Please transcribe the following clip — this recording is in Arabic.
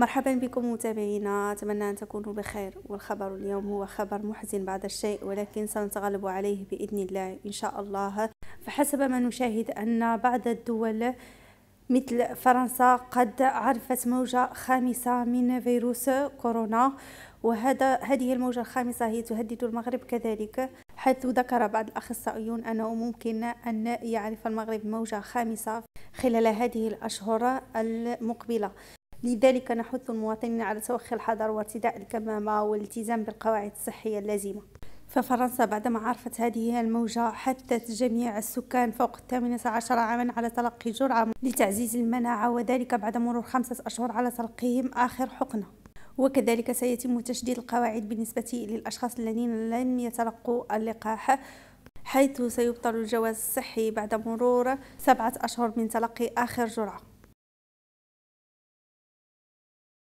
مرحبا بكم متابعينا أتمنى أن تكونوا بخير والخبر اليوم هو خبر محزن بعض الشيء ولكن سنتغلب عليه بإذن الله إن شاء الله فحسب ما نشاهد أن بعض الدول مثل فرنسا قد عرفت موجة خامسة من فيروس كورونا وهذا هذه الموجة الخامسة هي تهدد المغرب كذلك حيث ذكر بعض الأخصائيون أنه ممكن أن يعرف المغرب موجة خامسة خلال هذه الأشهر المقبلة لذلك نحث المواطنين على توخي الحذر وارتداء الكمامة والالتزام بالقواعد الصحية اللازمة ففرنسا بعدما عرفت هذه الموجة حثت جميع السكان فوق الثامنة عشر عاما على تلقي جرعة لتعزيز المناعة وذلك بعد مرور خمسة أشهر على تلقيهم آخر حقنة وكذلك سيتم تشديد القواعد بالنسبة للأشخاص الذين لم يتلقوا اللقاح حيث سيبطل الجواز الصحي بعد مرور سبعة أشهر من تلقي آخر جرعة